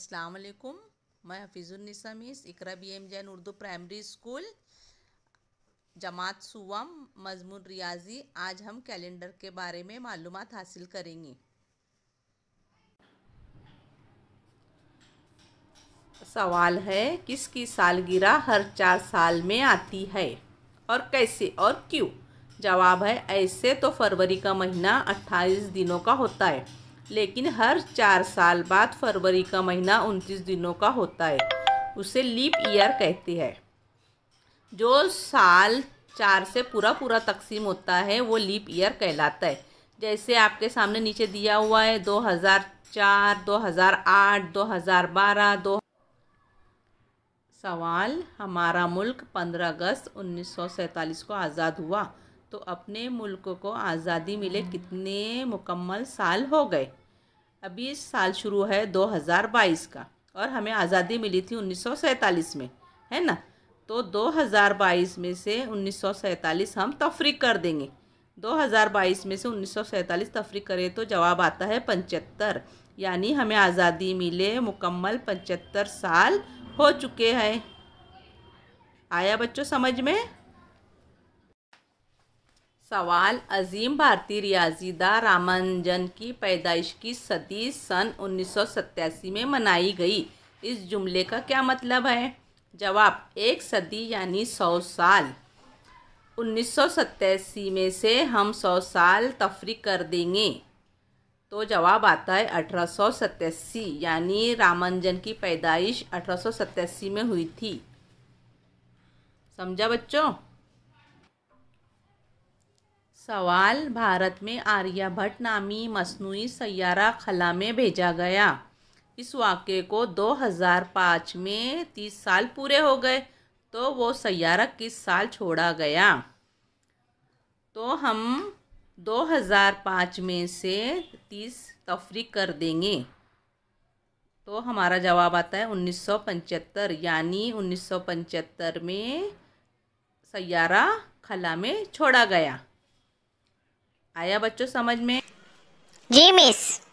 अस्सलाम वालेकुम मैं Hafizulnisa Miss Iqra B M Jain Urdu primary school जमात सुवम मजमून रियाजी आज हम कैलेंडर के बारे में मालूम हासिल करेंगे सवाल है किसकी सालगिरह हर चार साल में आती है और कैसे और क्यों जवाब है ऐसे तो फरवरी का महीना 28 दिनों का होता है लेकिन हर चार साल बाद फरवरी का महीना उनतीस दिनों का होता है उसे लीप ईयर कहते हैं जो साल चार से पूरा पूरा तकसीम होता है वो लीप ईयर कहलाता है जैसे आपके सामने नीचे दिया हुआ है दो हज़ार चार दो हज़ार आठ दो हज़ार बारह दो सवाल हमारा मुल्क पंद्रह अगस्त उन्नीस सौ सैंतालीस को आज़ाद हुआ तो अपने मुल्क को आज़ादी मिले कितने मुकम्मल साल हो गए अभी साल शुरू है 2022 का और हमें आज़ादी मिली थी उन्नीस में है ना तो 2022 में से उन्नीस हम तफरी कर देंगे 2022 में से उन्नीस तफरी करें तो जवाब आता है पचहत्तर यानी हमें आज़ादी मिले मुकम्मल पचहत्तर साल हो चुके हैं आया बच्चों समझ में सवाल अजीम भारतीय रियाजीदा रामानजन की पैदाइश की सदी सन 1987 में मनाई गई इस जुमले का क्या मतलब है जवाब एक सदी यानी सौ साल उन्नीस में से हम सौ साल तफरी कर देंगे तो जवाब आता है अठारह यानी रामानजन की पैदाइश अठारह में हुई थी समझा बच्चों सवाल भारत में आर्यभट्ट नामी मसनू सैारा खला में भेजा गया इस वाक़े को 2005 में 30 साल पूरे हो गए तो वो सैारा किस साल छोड़ा गया तो हम 2005 में से 30 तफरी कर देंगे तो हमारा जवाब आता है 1975 यानी 1975 में सैारा खला में छोड़ा गया आया बच्चों समझ में जी मिस